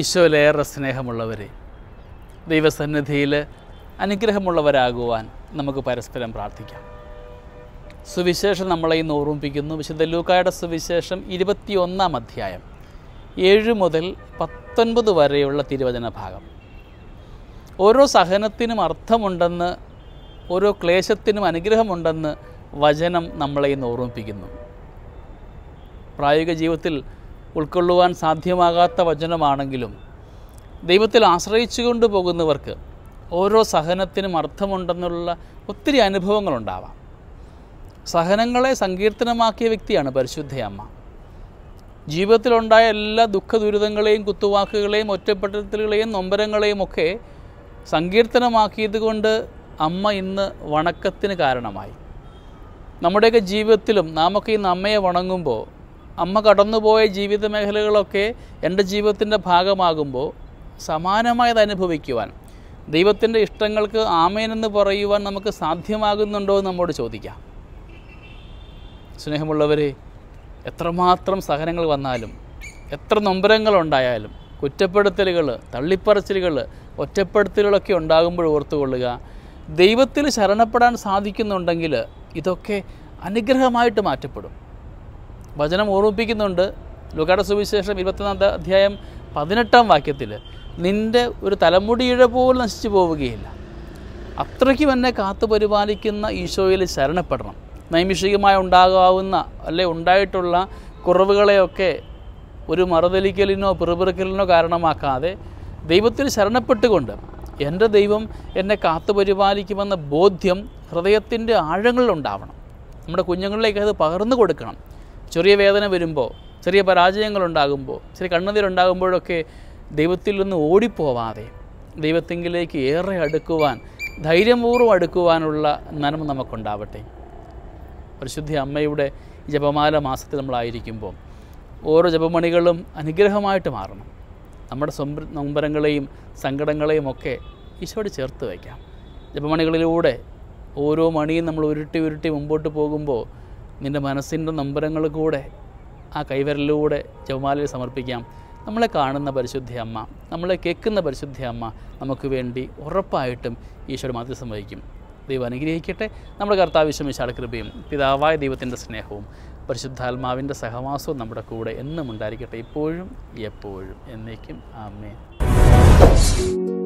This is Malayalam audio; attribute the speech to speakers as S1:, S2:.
S1: ഈശോയിലേറെ സ്നേഹമുള്ളവരെ ദൈവസന്നിധിയിൽ അനുഗ്രഹമുള്ളവരാകുവാൻ നമുക്ക് പരസ്പരം പ്രാർത്ഥിക്കാം സുവിശേഷം നമ്മളെ ഇന്ന് ഓർമ്മിപ്പിക്കുന്നു വിശുദ്ധ ലൂക്കായുടെ സുവിശേഷം ഇരുപത്തിയൊന്നാം അധ്യായം ഏഴ് മുതൽ പത്തൊൻപത് വരെയുള്ള തിരുവചന ഭാഗം ഓരോ സഹനത്തിനും അർത്ഥമുണ്ടെന്ന് ഓരോ ക്ലേശത്തിനും അനുഗ്രഹമുണ്ടെന്ന് വചനം നമ്മളെ ഇന്ന് ഓർമ്മിപ്പിക്കുന്നു പ്രായോഗിക ജീവിതത്തിൽ ഉൾക്കൊള്ളുവാൻ സാധ്യമാകാത്ത വചനമാണെങ്കിലും ദൈവത്തിൽ ആശ്രയിച്ചു കൊണ്ടു പോകുന്നവർക്ക് ഓരോ സഹനത്തിനും അർത്ഥമുണ്ടെന്നുള്ള ഒത്തിരി അനുഭവങ്ങളുണ്ടാവാം സഹനങ്ങളെ സങ്കീർത്തനമാക്കിയ വ്യക്തിയാണ് പരിശുദ്ധയമ്മ ജീവിതത്തിലുണ്ടായ എല്ലാ ദുഃഖ ദുരിതങ്ങളെയും കുത്തുവാക്കുകളെയും ഒറ്റപ്പെട്ടലുകളെയും നൊമ്പരങ്ങളെയും ഒക്കെ സങ്കീർത്തനമാക്കിയതുകൊണ്ട് അമ്മ ഇന്ന് വണക്കത്തിന് കാരണമായി നമ്മുടെയൊക്കെ ജീവിതത്തിലും നാമൊക്കെ ഇന്ന് അമ്മയെ വണങ്ങുമ്പോൾ അമ്മ കടന്നുപോയ ജീവിത മേഖലകളൊക്കെ എൻ്റെ ജീവിതത്തിൻ്റെ ഭാഗമാകുമ്പോൾ സമാനമായത് അനുഭവിക്കുവാൻ ദൈവത്തിൻ്റെ ഇഷ്ടങ്ങൾക്ക് ആമേനെന്ന് പറയുവാൻ നമുക്ക് സാധ്യമാകുന്നുണ്ടോ എന്ന് നമ്മോട് ചോദിക്കാം സ്നേഹമുള്ളവരെ എത്രമാത്രം സഹനങ്ങൾ വന്നാലും എത്ര നൊമ്പരങ്ങളുണ്ടായാലും കുറ്റപ്പെടുത്തലുകൾ തള്ളിപ്പറച്ചിലുകൾ ഒറ്റപ്പെടുത്തലുകളൊക്കെ ഉണ്ടാകുമ്പോൾ ഓർത്തുകൊള്ളുക ദൈവത്തിൽ ശരണപ്പെടാൻ സാധിക്കുന്നുണ്ടെങ്കിൽ ഇതൊക്കെ അനുഗ്രഹമായിട്ട് മാറ്റപ്പെടും വചനം ഓർമ്മിപ്പിക്കുന്നുണ്ട് ലുക്കാട സുവിശേഷം ഇരുപത്തിനാല് അധ്യായം പതിനെട്ടാം വാക്യത്തിൽ നിൻ്റെ ഒരു തലമുടിയിഴ പോലും നശിച്ചു പോവുകയില്ല അത്രയ്ക്കും എന്നെ കാത്തു പരിപാലിക്കുന്ന ഈശോയിൽ ശരണപ്പെടണം നൈമിഷികമായി ഉണ്ടാകാവുന്ന അല്ലെ ഉണ്ടായിട്ടുള്ള കുറവുകളെയൊക്കെ ഒരു മറുതലിക്കലിനോ പിറുപിറുക്കലിനോ കാരണമാക്കാതെ ദൈവത്തിൽ ശരണപ്പെട്ടുകൊണ്ട് എൻ്റെ ദൈവം എന്നെ കാത്തു പരിപാലിക്കുമെന്ന ബോധ്യം ഹൃദയത്തിൻ്റെ ആഴങ്ങളിലുണ്ടാവണം നമ്മുടെ കുഞ്ഞുങ്ങളിലേക്ക് അത് പകർന്നു കൊടുക്കണം ചെറിയ വേദന വരുമ്പോൾ ചെറിയ പരാജയങ്ങളുണ്ടാകുമ്പോൾ ചെറിയ കണ്ണുനീരുണ്ടാകുമ്പോഴൊക്കെ ദൈവത്തിൽ നിന്ന് ഓടിപ്പോവാതെ ദൈവത്തെങ്കിലേക്ക് ഏറെ അടുക്കുവാൻ ധൈര്യപൂർവ്വം അടുക്കുവാനുള്ള നന്മ നമുക്കുണ്ടാവട്ടെ പരിശുദ്ധി അമ്മയുടെ ജപമാല മാസത്തിൽ നമ്മളായിരിക്കുമ്പോൾ ഓരോ ജപമണികളും അനുഗ്രഹമായിട്ട് മാറണം നമ്മുടെ സംബ നൊമ്പരങ്ങളെയും സങ്കടങ്ങളെയും ഒക്കെ ഈശോട് ചേർത്ത് വയ്ക്കാം ജപമണികളിലൂടെ ഓരോ മണിയും നമ്മൾ ഉരുട്ടി ഉരുട്ടി മുമ്പോട്ട് പോകുമ്പോൾ നിൻ്റെ മനസ്സിൻ്റെ നമ്പരങ്ങൾ കൂടെ ആ കൈവരലിലൂടെ ജവമാലയിൽ സമർപ്പിക്കാം നമ്മളെ കാണുന്ന പരിശുദ്ധ അമ്മ നമ്മളെ കേൾക്കുന്ന പരിശുദ്ധ അമ്മ നമുക്ക് വേണ്ടി ഉറപ്പായിട്ടും ഈശ്വര മാധ്യസ്ഥം വഹിക്കും ദൈവം അനുഗ്രഹിക്കട്ടെ നമ്മുടെ വിശാല കൃപയും പിതാവായ ദൈവത്തിൻ്റെ സ്നേഹവും പരിശുദ്ധാത്മാവിൻ്റെ സഹവാസവും നമ്മുടെ കൂടെ എന്നും ഉണ്ടായിരിക്കട്ടെ ഇപ്പോഴും എപ്പോഴും എന്നേക്കും ആമേ